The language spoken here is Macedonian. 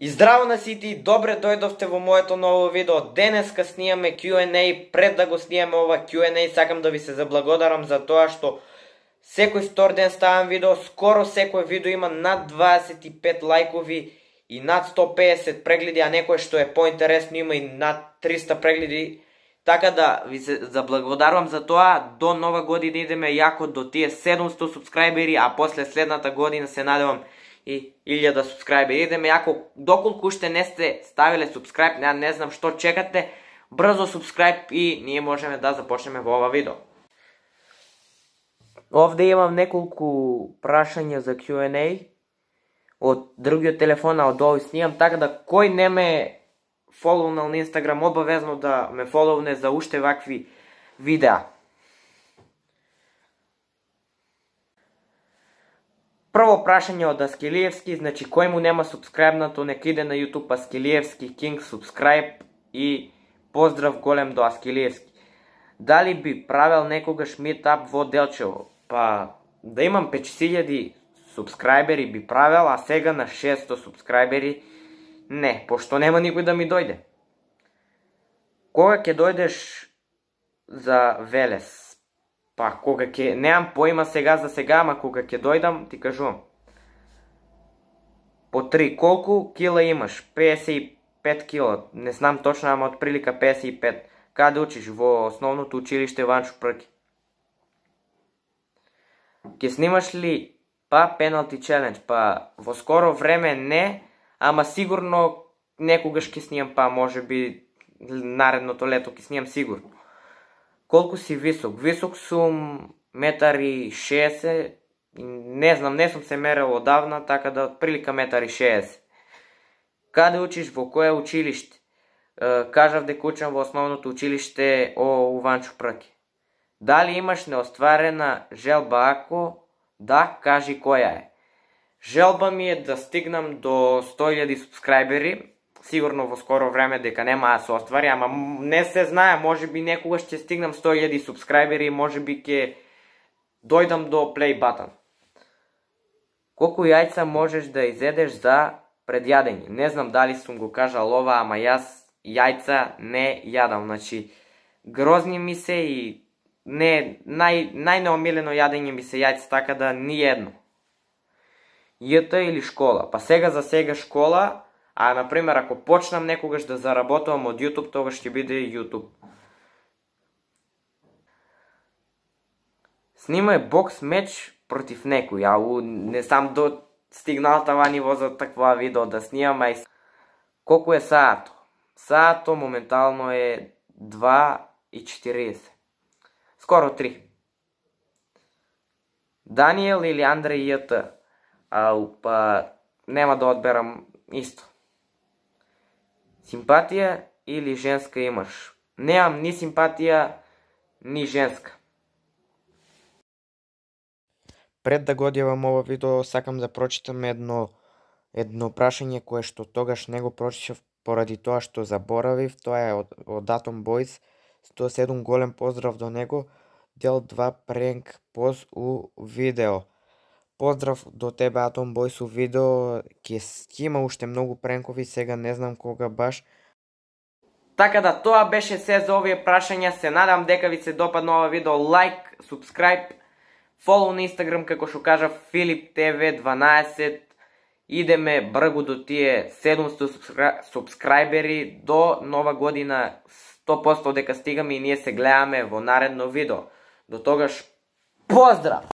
И здраво на сите, добре дојдовте во моето ново видео. Денеска снимаме Q&A, пред да го снимаме ова Q&A, сакам да ви се заблагодарам за тоа што секој втор ден ставам видео, скоро секој видео има над 25 лайкови и над 150 прегледи, а некој што е поинтересно има и над 300 прегледи. Така да ви се заблагодарувам за тоа. До нова година идеме јако до тие 700 субскрајбери, а после следната година се надевам и 1000 субскрајби. Идеме, ако доколку уште не сте ставиле субскрајб, не, не знам што чекате, брзо субскрајб и ние можеме да започнеме во ова видео. Овде имам неколку прашања за Q&A од другиот телефон, од овој снимам, така да кој не ме фоловнал на Инстаграм, обавезно да ме фоловне за уште вакви видеа. Прво прашање од Аскелиевски, значи кој му нема субскрајбнато, нека иде на YouTube Аскелиевски Кинг, субскрајб и поздрав голем до Аскелиевски. Дали би правел некогаш митап во Делчево? Па, да имам 5000 субскрајбери би правел, а сега на 600 субскрајбери не, пошто нема никој да ми дојде. Кога ќе дојдеш за Велес? Па кога ќе неам поима сега за сега, ама кога ќе дојдам, ти кажувам. По три, колку кила имаш? 55 кила. Не знам точно, ама од прилика 55. Каде учиш? Во основното училище Ванчо Прки. Ке снимаш ли па пеналти челендж? Па во скоро време не, ама сигурно некогаш ќе снимам па може би наредното лето ќе снимам сигурно. Колку си висок? Висок сум метар и 60. Не знам, не сум се мерел одавна, така да прилика метар и 60. Каде учиш, во кое училиште? Кажав дека учам во основното училиште О Уванчо праки. Дали имаш неостварена желба ако да, кажи која е. Желба ми е да стигнам до 100.000 субскрайбери, сигурно во скоро време дека нема да се оствари, ама не се знае, може би некогаш ќе стигнам 100.000 субскрајбери, може би ќе дојдам до плей button. Колку јајца можеш да изедеш за предјадење, Не знам дали сум го кажал ова, ама јас јајца не јадам. Значи, грозни ми се и не, нај, најнеомилено јадење ми се јајца, така да ни едно. Јата или школа? Па сега за сега школа, А, например, ако почнам некогаш да заработувам од YouTube, тоа ќе биде YouTube. Снимај бокс меч против некој. у, не сам до стигнал тава ниво за таква видео да снимам, ај... Колку е саато? Саато моментално е 2.40. Скоро 3. Даниел или Андреј Јт? Ау, па... Нема да одберам исто. Симпатија или женска имаш? Неам ни симпатија, ни женска. Пред да го одјавам ова видео, сакам да прочитам едно едно прашање кое што тогаш не го прочитав поради тоа што заборавив, тоа е од, од Атом Бойс, 107 голем поздрав до него, дел 2 пренк поз у видео. Поздрав до тебе Атом Бој со видео, Ке има уште многу пренкови, сега не знам кога баш. Така да тоа беше се за овие прашања, се надам дека ви се допадна ова видео, лайк, субскрайб, фолоу на Инстаграм како што кажа Филип ТВ 12, идеме бргу до тие 700 субскрайбери до нова година 100% дека стигаме и ние се гледаме во наредно видео. До тогаш, поздрав!